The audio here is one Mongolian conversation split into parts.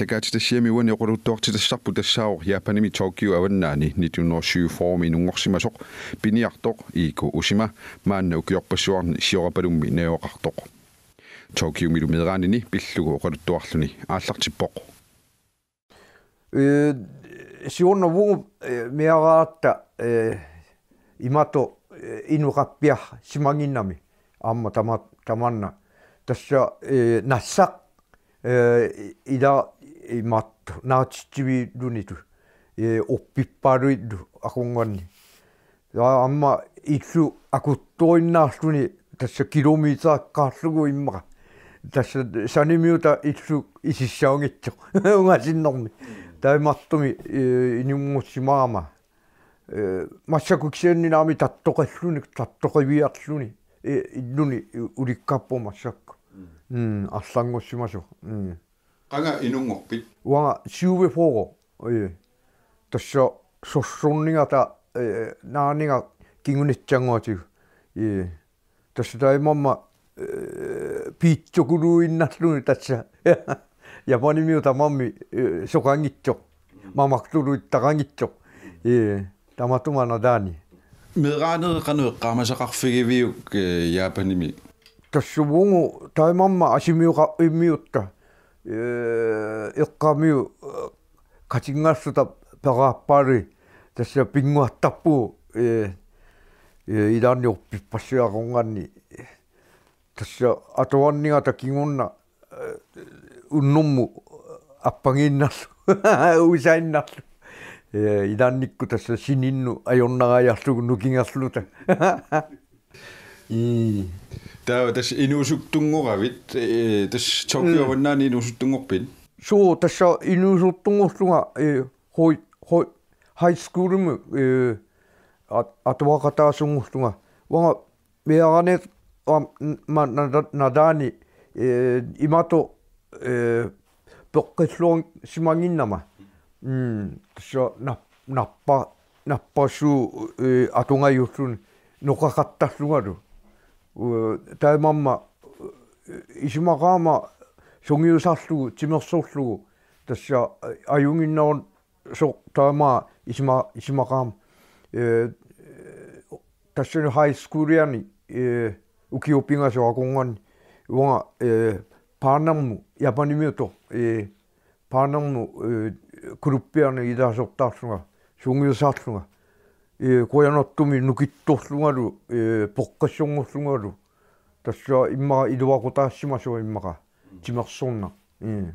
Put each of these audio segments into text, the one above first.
аллагаатитассиами уани оқулуттуартитассарпу тассааур яапаними токио аваннаани 1924-ми нунгорсимасоқ пиниартоқ иику усима маанна укиорпассуарни сиорапалумми наоқартоқ токио милу медраанини пиллугу оқалуттуарлуни ааллартиппоқ э сиорнаву меараатта э имато инуқаппиар симагиннами амма тама таманна тасса э нассақ ida imat naatsitsivi lunitu oppipparuillu akunganni ja amma iksu akuttuinnaarluni tässä kilometriakkaarlugu immaqa tässä sanimiuta iksu isissaungittu ungasinnormi taimartumi inimmussimaama massakuksenni naami tattoqalluni tattoqiviarluni illuni ulikkappu massakku うん、あっさんごしましょう。うん。あが犬ごぴ。わが、しゅうべフォーゴ。ええ。私は、そっそんにがた、ええ、なにが、きぐねっちゃんがちゅう。ええ。私だいまんま、ええ、ぴっちょくるいになってるにたちゃ。やばにみよたまんみ、え、そかぎっちょ。ままくとるいったがぎっちょ。ええ。たまとまなだに。Medregnet kan noget r a m m i t i k vi a p a n i m i тассувугу таимамма асимиуга иммиутта э иккамиу э, катингаассута перааппари тасса пингуаттарпу э, э илаарниорпиппассиарунгани тасса атуарнига такигунна э, уннумму аппагииннарлу усаиннарлу э илаарникку тасса сининну ажорнагаярсугу нукингарлута таа тас инуусуттунгоравит э тас токиованнаани инуусуттунгорпит суу тасса инуусуттунгорлунга э хой хой хай скулму э атуакатаасунгорлунга вага меаранеқ ма надаани э имато э пеққиллуун симагиннама м тасса на наппа наппасуу э атунгаюрлун ноқақаттарлунгалу таамамма исимагаама сунгиусарлугу тимерсуурлугу тасса аюнгиннерун со таама исима исимагаам э тассуни хай скулиани э укиопингасо акунган уа э паарнарму япанимиуто э паарнарму э группиарни идаасортаарлунга сунгиусаарлунга куянэртуми э, нукиттурлунгалу э, поққассунгорлунгалу тассуа иммара илуакутаассимасуа иммара тимерсуунна ии э.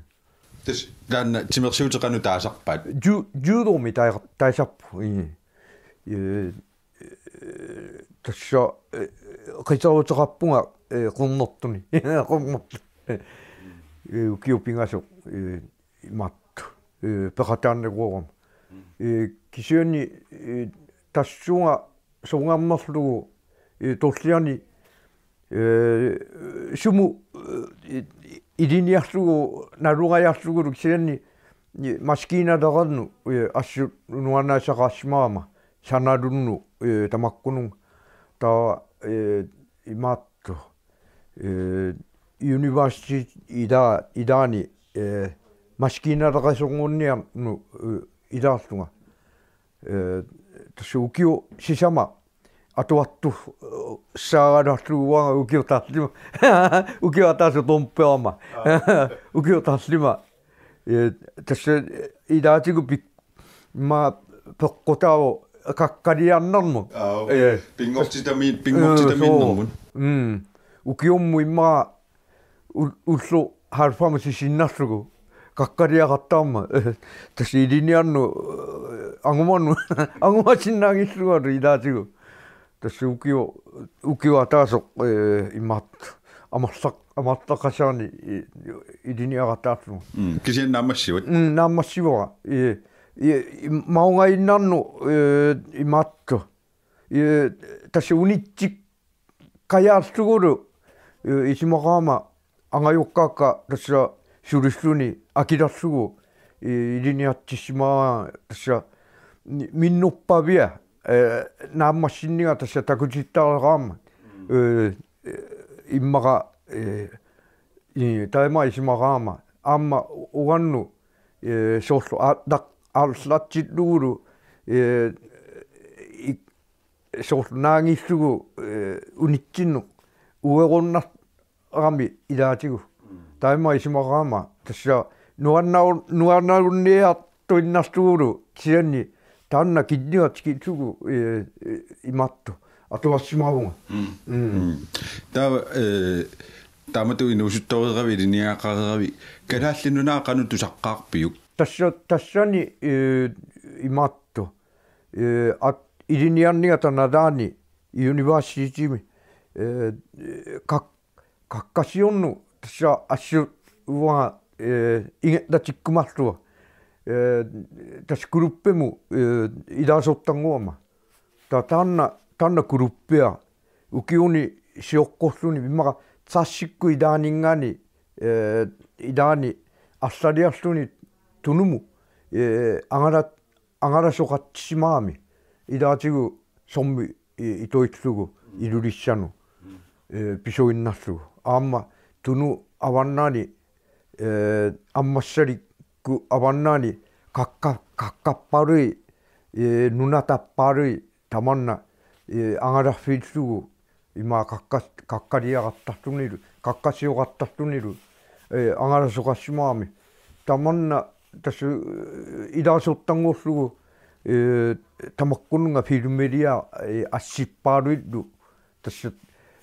тис гаанна тимерсиутеқану таасарпаат жу жудоми таер таасарпу ии э тассуа қитарутераппунга қорнортуни қорнорт э укиупингасу э матту э пеқатааннакуорум э кисиуни тассуга сунгаммерлугу турлиани э суму э, илиниарлугу налугаярлугулу кисианни маскина даганну э, ассу нуанаасақарсимаама саналунну э, тамаккунун таа э имаатту э юниверсити ида идани э маскина дагасунгунниарну идаарлунга э суукиу сисама атуатту сааганарлууга укиутарлима укиутаасу томпеама укиутарлима э тасса э, идаатигу пик ма пеккутааву каккалиарнэрму э пингортитамиин э, пингортитамииннэрмун э, м укиумму имма уллу харфамасисиннарлугу がっかりやがったんま私入り にあんのあごまんのあごましんなぎすがるいだちぐ私浮きを浮きをあたそえー、今余った余ったかしゃに入りにあがったつもうんきぜんなましわうんなましわええまおがいなんのえー、今っとえ私うにちかやすごる石間がまあがよっかか私は сулиллуни акилерлугу э, илиниартиссимаа тасса миннурпавиа э, нааммассиннига тасса такутиттаалераама э, иммара и тайма исимараама аама уранну соорлу ааттак аарлаатсиллугулу э соорлу наангиллугу унитсинну уеруннарами илаатигу taima i s i m a k a m a t a s h a n u a n a u n n a n a u n e a t o i n a s t u u l u t s i e n n i t a n n a kidniga tikitsugu s e i m a t t o atuarsimavunga taa t a m a t u i n u u s u t t o r e e a v i l i n i a k a r a v i k a n a a l i n u n a k a n u t u s a k q a a p i u k tassa tassani e imattu o at i l i n i a n n i a t a n a d a n i universitymi k a k a k a s i o n n u t så assut uanga uh, inget da t i k u m a r t u a tas gruppemu uh, idasottangoma ta tanna tanna gruppea ukiuni s i o k k o s u n i b i m a k a t s a s i k k u idaaningani uh, idaani assariasluni tunumu uh, angara angara sokatsimaami idaachigu sommi itoitsugu irurissanu uh, p i s o i n n a s u g u a m m a tunu avannaani аммассаликку аварнаани какка каккаппаруи нунатаппаруи таманна ангаларфииллугу има какка каккалиақартартунилу каккасиоқартартунилу ангаласоқассимаами таманна тасу илаасуттангорлугу тамаққуннга филммелиа ассиппаруиллу тассут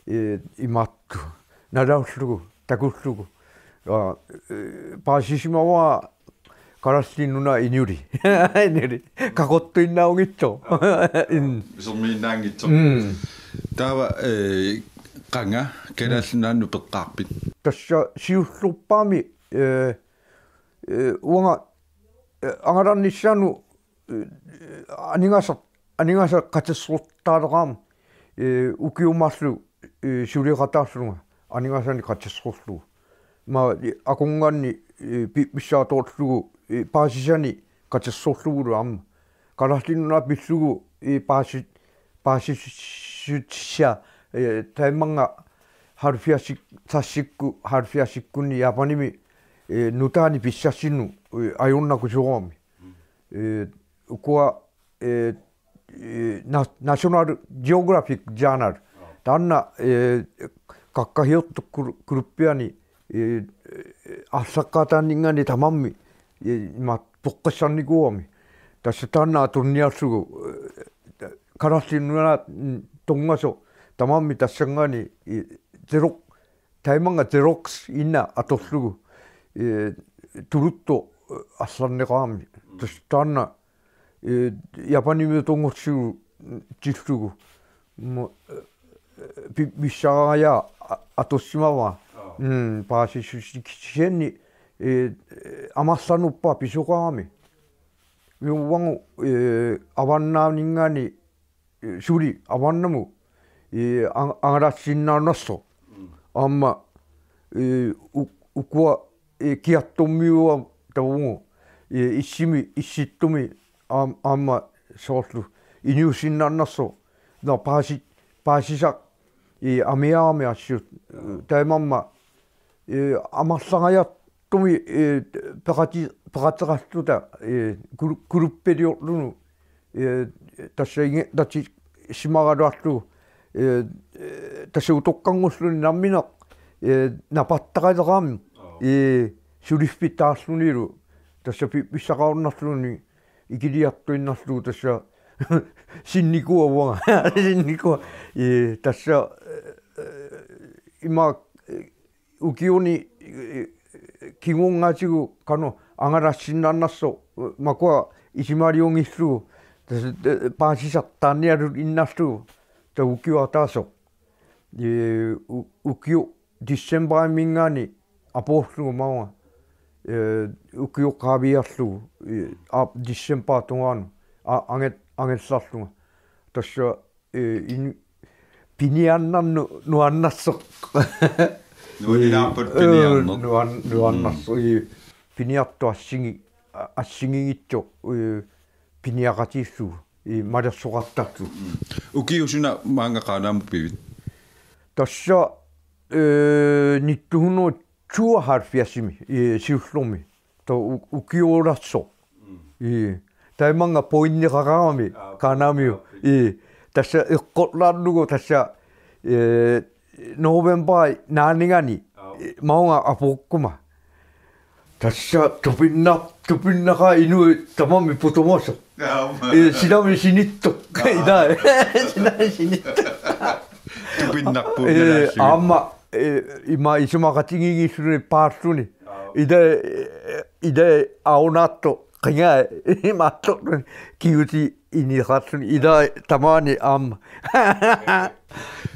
имаатту 나라우쓰고다구쓰고어바시시마와가라스리누나이뉴리이뉴리가고또나오겠 죠. 좀이나겠 죠. 다와에강아게라스난누백까 빛. 다샤시우스로빠미에우가앙아란니샤누아니가서아니가서같이쏟다라감에우키오마스슈리가타스루가아니가산이같이소스루마아공간이비비샤도스루파시샤니같이소스루로암가라시누나비스루이파시파시슈치샤대망가하르피아시사시쿠하르피아시쿠니야바니미누타니비샤시누아이온나구조함에우코아에ナショナルジオグラフィックジャーナル、旦那、えー、kakkahiortukkulu kuluppiani аллаққатааннингани тамамми э, имат поққассарникууами тассатааннаа турниарсугу э, канарлиннуна тунгасо тамамми тассангаани э, зероқ тайманга зероқс инна аторлугу турутто алларнеқаами тассатаанна япаними тунгорсугу тиллугу мо ビシャーや後島は、うん、パーシシシキチヘンに、アマサノパピショカーメ。よわん、えアバンナニガニシュリアバンナム、えアガラシンナーナスト。あんま、えー、キアトミウーは、たぶん、えー、イシみ、一しっとみ、あんま、そイニューシンナーナスト。パーシ、パーシシャ i amiaami assut taimamma i amarlangajatumi i perati perateralluta i kuluppeliorlunu i tassa inge tati simaraluarlu i tassa utoqqangulluni nammina i napattaqaleraami i suliffittaarlunilu tassa pissaqarunnarluni ikiliartuinnarlu tassa sinnikua uanga sinnikua i tassa 今浮世に気温がちぐかのあがらしんなんなっそまこは一まりおぎするでパンシシャタンにやるいんなするで浮世あたそ浮世ディッセンバーミガにアポスルマンは浮世カビアスるあディセンパートがあのああげあげさするが私はえー пинианнарну нуаннарсеқ нуанилаарпут пиниарну нуан нуаннарсу и пиниартуассиги ассигигитсу уи пиниақатиссу и малерсоқартарту укиусуна маангақаанааму пивит тассо э 1972-ми и сиуллурми то укиууларсо и тайманга поиннеқараами канаамиу и tässä Skotlannugo tässä November Naaningani maunga apukkuma. Tässä tupinna tupinna ka inu tamami putomoso. Sinami sinitto. Ida. Sinami sinitto. Tupinna putomoso. Amma ima isuma katingi sure paastuni. Ida ida aunato kanya matto kiuti ini harsun ida tamani am ne?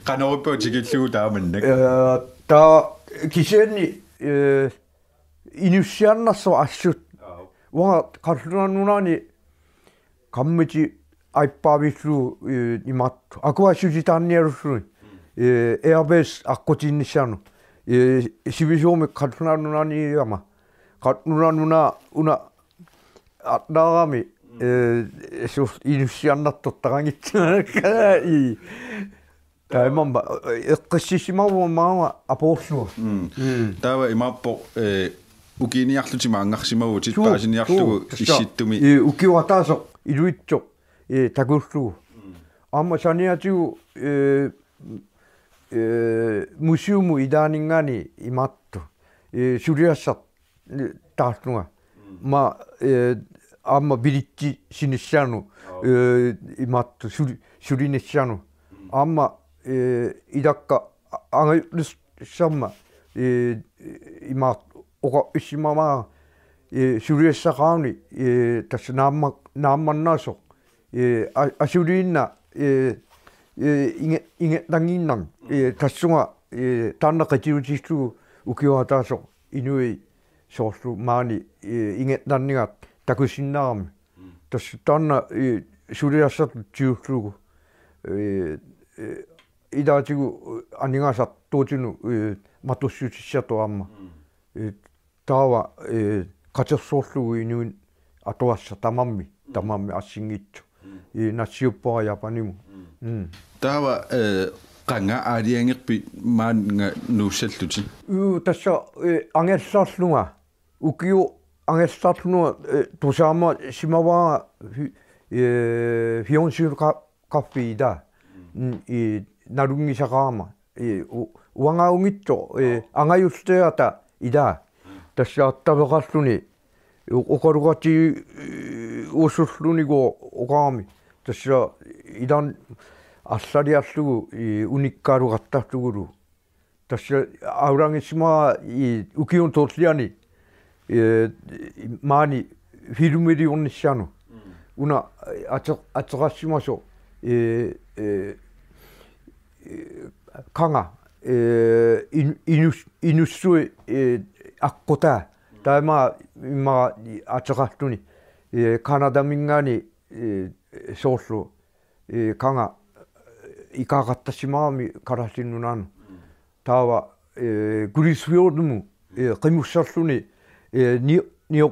Da taamannak ta kisianni inussiarnarso assut wa ni qarlunannunaani qammiti ni imattu akuassuti taanniarussuun airbase aqqutinnissaarnu sivisuumi ni ama qarlunannuna una атнаарами э инуссиарнартортарангитсунакка и таамам эққиссисимавумаа апоорлуа таава имааппо э укиниарлутима ангарсимавутит паасиниарлугу исситтуми и укиуатаасо илуитсо э такуллугу аама саниатигу э э мусиуму идаанингани имаатту э сулиассар таарлуга ма э あんまビリッチしにしちゃうの、えー、まっとしゅりしゅりにしちゃうのあんま、えー、いだっかあがるしゃんま、えー、今おかしまま、えー、しゅりしたかに、えー、たしなんまなんまんなそ、えー、ああしゅりんな、えー、いげいげたぎんなん、えー、たしが、えー、たんなかちうちしゅう受け渡そう、いぬい、そうすまに、いげたんにがって。такусиннаарами тас таанна и сулиассат тиуллугу э идаатигу анигаасартуутину матуссуутиссатуарма таава э катерсуурлугу инуин атуасса тамамми тамамми ассингитсу и нассиуппора япаниму таава э qanga aaliangerpi maannga nuussallutsin uu tassa angerlaarlunga ukiu 上げの土砂も島はフィヨンシュカカフィだ、なるぎしゃかま、わがうみっちょ、あがゆすてやたいだ、たしあったばかすに、おかるがちおすするにごおかみ、たしあいだん、あっさりやすぐ、うにっかるがったすぐる、たしあうらぎしま、うきよんとつやに、えー、前にフィルム入りをにしちゃうの。うん、una, あつあつがしましょう。えー、えー、かが、えー、いぬ、いぬしゅえ、あっこた。だいま、今、あつがしとに、えー、カナダみんなに、えー、そうそう、えー、かが、いかがったしまみからしぬなの。たは、えー、グリスフィオルム、えー、キムシャスに、Э, нио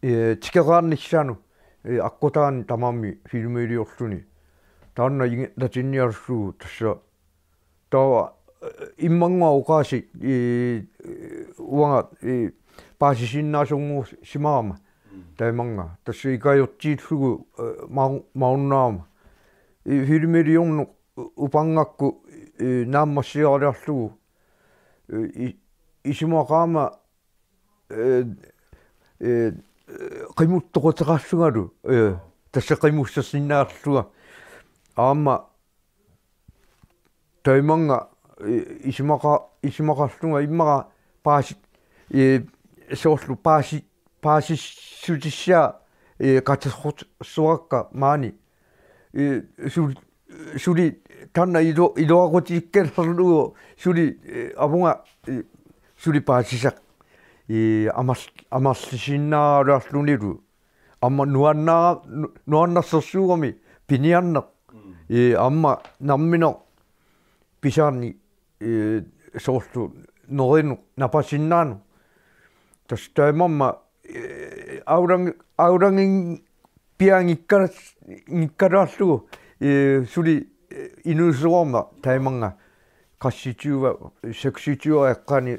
тикераарнissaну э, э, аккутаан тамаами филмилиорлуни таанна инг татинниарсуу тасса таа иммангуа укааси и уанга и паасисиннаасунгуу симаама таиманга тасса икаажортииллугу мауннаама и филмилиорну упангакку нааммассиориарлугу исимоакаама qimuttoqutaqarlugalu ee tassa q i m u s s a s i n n a a r l u a aamma taimanga isimaqa isimaqarluga immaqa paasi soorlu paasi paasissutissaa qatasqut suaqqa maani suli tanna i d o i d a q u t i i k k e l a r l u g u suli a b u n g a suli paasisaq и амал амаллисиннаараарлунилу амма нуаннаа нуаннассерсуугами пинианне и амма наммино писаарни э соорлу норину напасиннаану тас таамамма ауранг аурангин пиангиккара никкараарлугу э сули инусуорма тааманга касситиува сакситиуа эққани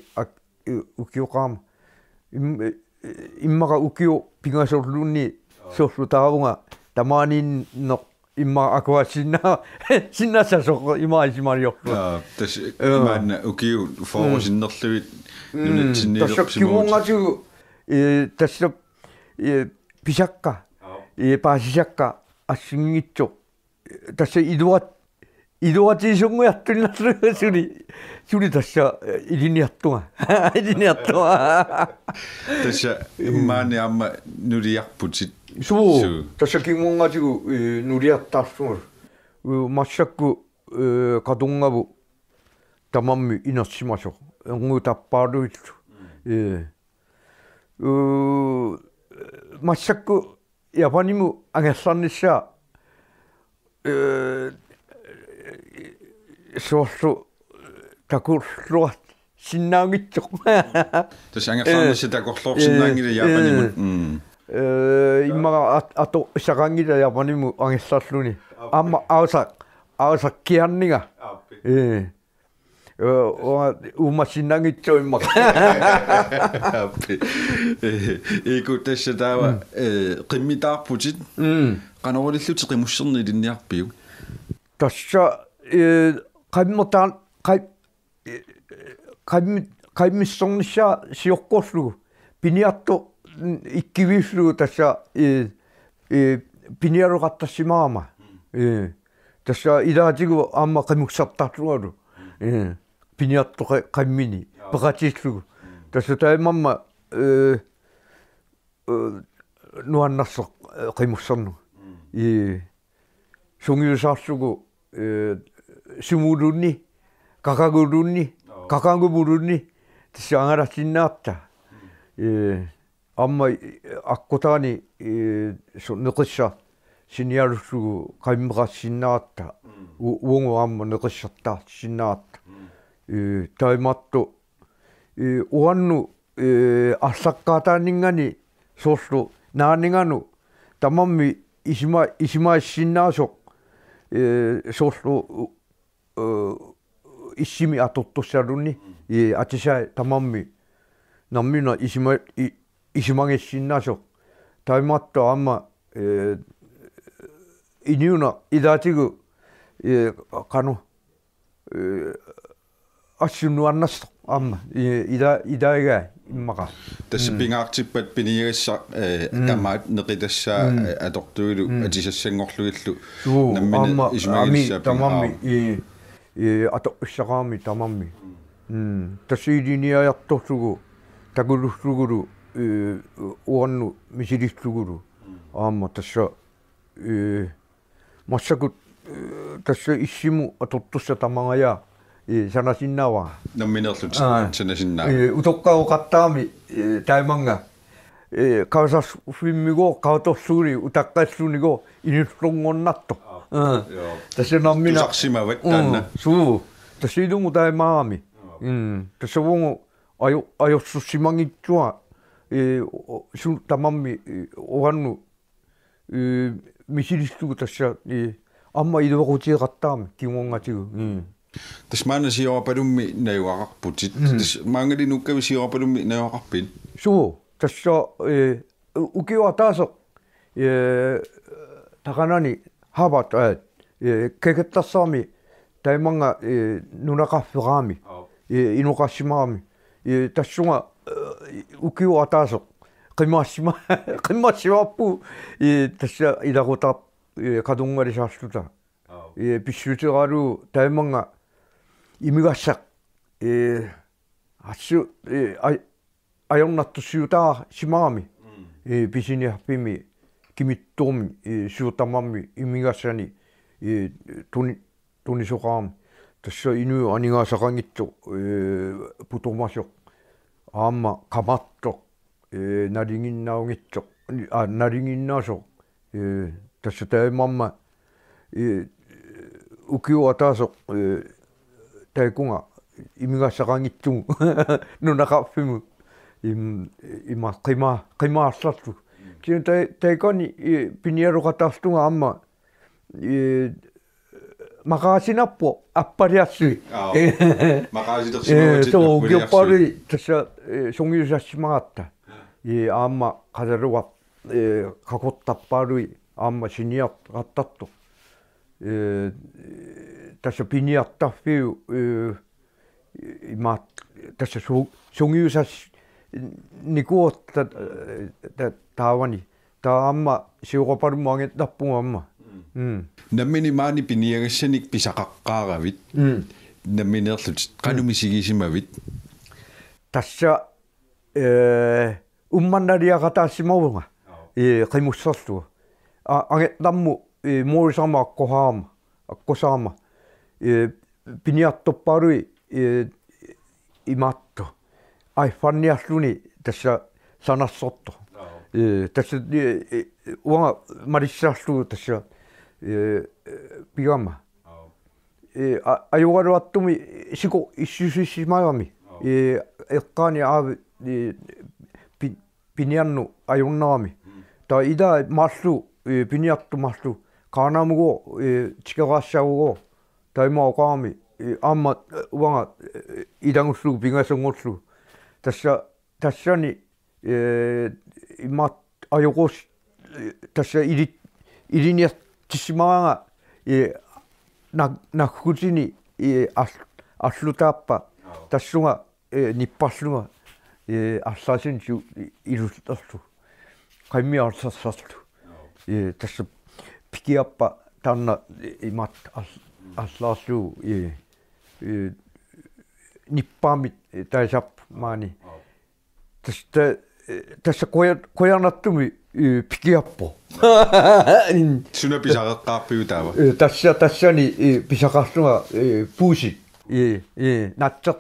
укиоқаама иммара укиу пингасорлунни сорлу таавунга тамаанин но имма аква синна синна сасо има исимариорпу тас имаан укиу фоорусиннерлуит нунатсинниерсимуутасаккунгатигу э тассап э писакка э паасисакка ассингитсо тасса илуат 이동아찌이션거야뜨리나쓰는소리소리다시야이리니야똥아이리니야똥아다시야만에아마누리약부지소다시김원가지고누리약다쏘어마샤쿠가동가부담암미이나시마쇼응우답바루예마샤쿠야바니무아게산니샤에 суорлу такурлуат синнаангитсоқ тасангерлаарнасси такорлуорсиннаангила яапанимут э, э. э иммара ато сарангила яапаниму ангерларлуни амма аусаа аусаа кианнига э умасинангитсо иммара икуттэсса таава э қиммитаарпутит э, канориллути қимуссернилинниарпиу тасса э qammertaan qammi qammissornissaa siorqorlugu piniartu ikkiviislugu tassa ee piniaruqattassimaama ee tassa ilaatigu aamma qamuksartartugalu ee piniartu qammini peqatiillugu tassa taimamma ee nuannarsoq qimussarnu ee sungiusaarlugu ee sumurunni kakagurunni kakanguburunni tässä angarassinnaattaa amma akkutaani neqissa siniarussugu qaimmeqassinnaattaa uungu amma neqissattaa sinnaatta taimattu uhannu арсаққатаанингани суорлу наанигану тамамми исима исимаассиннаасоқ э суорлу issimi atuttussarunni i atisa tamammi nammina isima isimangessinnaso taimatto amma iniuna idaatigu kanu ассуннуарнассо аама ида идаагаа иммака тасса пингаартиппат пиниерисса э, тамаат некитассаа э, атортуилу атисассангорлугиллу наммина исмагилсаа тамамми Э, ата иссагаами тамамми м тасилиниаярторсугу такулуссугулу э, уорну мисилиссугулу аама тасса э массакут э, тасса иссиму атортусса тамагая э санасиннаава намминерлут санасиннаа э утоққаоқартаами тайманга カー、川さすふんみご川とすぐに歌っかいすぐにごいにふとんごんなっとうん私なんみな私まわったんなそう私どもだいーみうん私もあよあよすしまぎっちはえーしゅたまんみおシぬえー見知りすぐ私はえーあんま移動がこちへかったみ気温がちぐうん私まんしよあぱるみなよあっぽち私まんがりぬっかみしよあぱるみ тассоо э укиуатаасо э таганани хабат э, э кэгэттарсаами тайманга э нунақарфераами э инуқарсимаами э тассунга укиуатаасо э, қимаассима қимаассимааппу э тасса иларутаа э қадунгвалисаарлута э писсутералу тайманга имигассақ э ассу э ajornartussiutaa simaami э писиниарпими кимиттуурми э суутармарми имигассани э туни тунисоқарам тассо инуи анигаасақангитсу э путурмарсоқ аама қамартоқ э налингиннаунгитсоқ а налингиннаасоқ э тассо таимамма э укиуатаасоқ э тайкунга имигаасақангитсугу нунақарфиму im ima qima qimaarlarluk i n t a t i k o n i p i n i e r u q a t a r t u n g a amma maqaasinappo appariassui m a q a s i t e r s i t o g i o p a r i tassa s o n g i u s a s s i m a a q a t t a i a m m a qalaruaq q a k o r t a p p a r u i a m m a siniaqattartu tassa piniartarfiu i m a t tassa s o n g i u s a s s никуутта э, таавани таамма сиуропалуммуангитарпугамма м наммини маани пиниагассаник писақаққааравит намминерлут канумисигисимавит тасса э умманнариақатаассимавунга э қимуссарлугу агеттарму э моорисарма аққоһаама аққосаама э пиниартторпааруи э имаатто айфанниарлуни тасса санарсорто э тасса э, э, уа малиссаарлугу тасса э пигама э аюгаруаттуми сико иссусиссимагами э эққаани аав э, пинианну аюннарами та ида марлу пиниарту марлу каанаамуго э тикераассаагуго таймаоқаами амма уанга идангуллугу пингасангорлугу тасса тассани э имат ажугуус тасса или илиниас тиссимараага э наггутини э арлутааппа тассунга э ниппарлунга э арлаасин су илуллерлу qammiarsassarlu э тасса пикиаппа таанна имат э, э, арлаарлуу э, э ниппаамит таасарп маани таста тасса куя куярнартуми пикиаппо ин суна писагааққаарпиу таава тасса тассани писақарлунга пууси э э натсеқ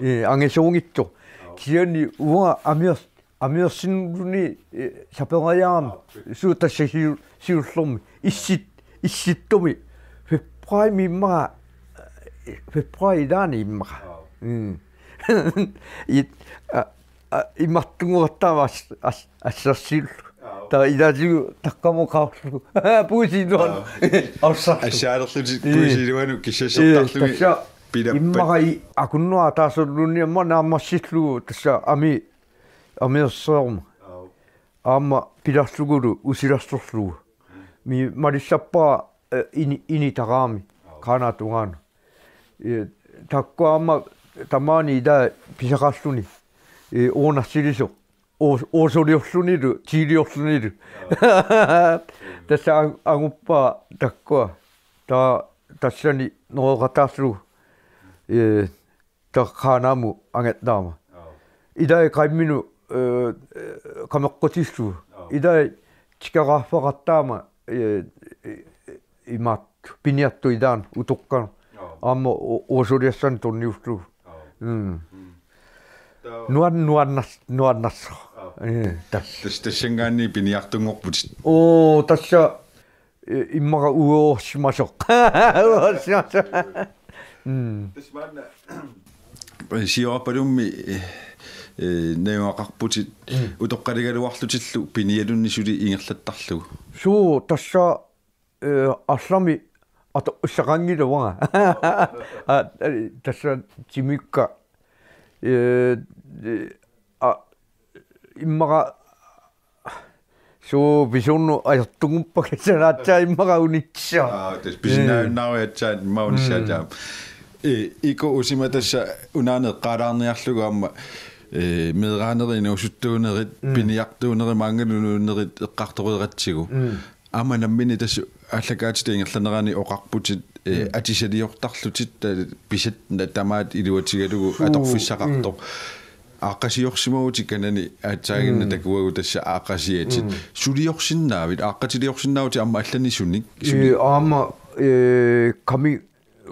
э ангисуунгитсо киани уа амиас амиасинруни сапераяам суу тасса сиуллэрми иссит исситтуми феппрай миммара феппрай даани иммара м имматтунгуутааваас ассарсил та идажу таккаму каарлу пуусинуан арсаа ашаарлу э. пуусинуану кисасертарлу э, пилаппа иммарай акуннуа таасуллуунни амма нааммассиллугу тасса ами амиерсоорма аама пиларлугулу усиларсорлугу ми малиссаппаа э, ини ини тараами канаатугаана таккуаама tamanī dā pishakastuni ōna siriso ōsori osuniru chiri osuniru tässä anguppa takkoa ta tässä ni no katasru ta khanamu angetnama idai kaiminu kamakkotistru idai chikagahpakattaama imat piniattu idan utukkan ammo osoriassan tunniustru нуан нуаннар нуаннарлу э тас тассангаани пиниартунгорпут оо тасса иммара уоорсимасо уоорсимасо м тасмана сиорпалумми нэуақарпутит утоққалигалуарлутиллу пиниалунни сули ингерлаттарлугу суу тасса э, э, э арлами ото усагангилуага а тасса тимикка э а иммара суу висунну аяртугуппа кисараатсаа иммара унитсаа а тас писинаауннаариатсаа э. маунсаатаа э ико усиматасса унаанеэккаалаарниарлугу амма э медраанерин усуттуунерит пиниартуунери мангалунуунерит эққарториратсигу амма наммини тассу аллагаатитин герланерани э, оқарпутит атисалиортарлутит писат э, тамаат илуатигалугу аторфиссақарто аақасиорсимагути канани аатсаагинна такуагу тасса аақасиатит сулиорсиннаавит аақатилиорсиннаавути амма алланисунник сули э, аама э ками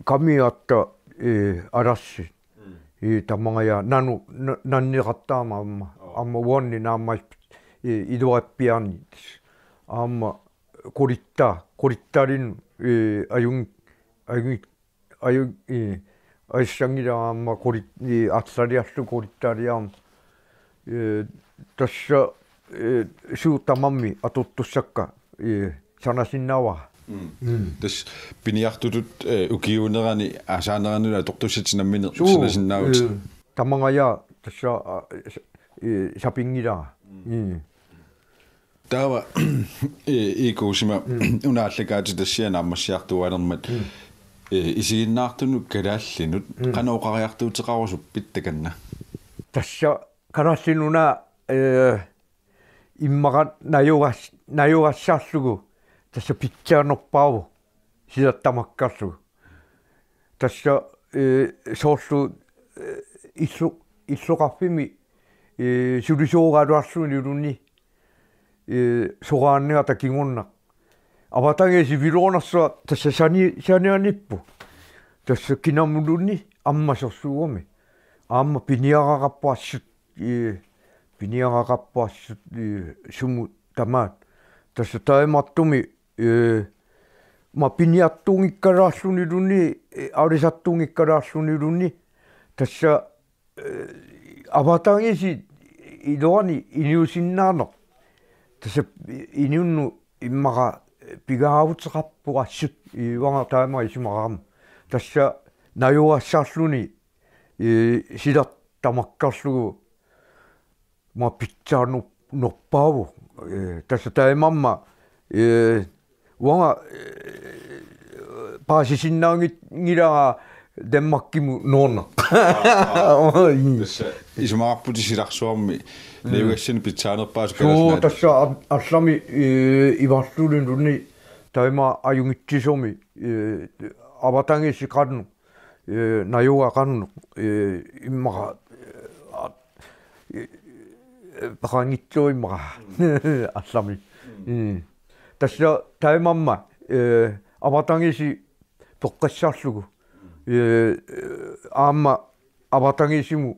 kami atta e arassi e tamanga ya nanu nanni qattaama amma amma wonni naamma e iduappiani amma kurittaa kurittalin ajun ajun ajun aissangilaamma kurit арлариарлу куриттаалиаам тасса э, суутамамми атуттуссакка э, санасиннава тас пиниартутут э, укиунерани асаанеранула тортуссатинаммине санасиннаавут таммагая тасса сапингилаа таава икуусима унааллагаати тассианааммассиартуалермат исигиннаартунук калааллинут канаоқариартуутеқарусуп питтаканна тасса канааллинуна э иммара наюрас наюрассаарлугу тасса питсаанерпааву силаттамаккарлугу тасса э соорлу э, иллу иллоқарфими э сулисоораалуарлуни улунни сугаанниата кигуннақ аватаге сивилуунерсуа тасса сани санианиппу тасса кинамулунни аммасорсууми аамма пиниарақарпуассут пиниарақарпуассут суму тамаат тасса таиматтуми ма пиниаттуунгиккалаарлунилуни аулисаттуунгиккалаарлунилуни тасса аватагеси илоани иниусиннаанеқ тасап инуунну иммара пигаавутеқарпугассут иуанга таамаа исимарам тасса наюассаарлуни э силар тамаккарлугу ма питсаарну норпааву э тасса таамаама э уанга э, паасисиннаангилага Danmarkkimu nuunna. Ah, Ismaarputi silarsuarmi mm. liugassini pitaanerpaas kalasnaat. Tassa allami eh, ivarluulin runni taima ajungittisormi eh, avatangissi qannu eh, najuga qannu immaqa parangitsuimmaqa allami. Mm. Mm. Tassa taimamma avatangissi poqqassaarlugu. aamma аватагисиму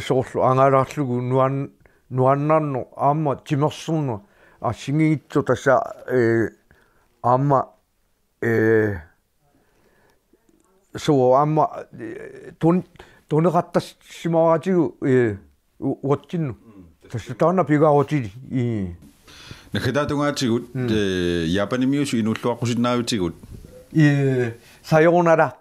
соорлу ангалаарлугу нуан нуаннарно аама тимерсерно ассигигитсу тасса э аама э соо аама тун тунеқаттассимаратигу э уатсинну тассатаана пигааватили и нахедатунгаатигут э япанимиусу инуллуаққусиннаавитигут э саёнара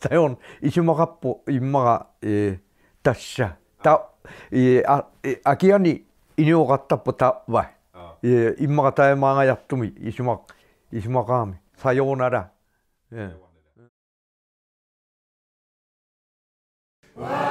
だよ石間かっぽ今がえ達者たえあえ空き家に犬を買ったぽたわいえ今がたえまがやっとみ石間石間かみさようならええ Wow.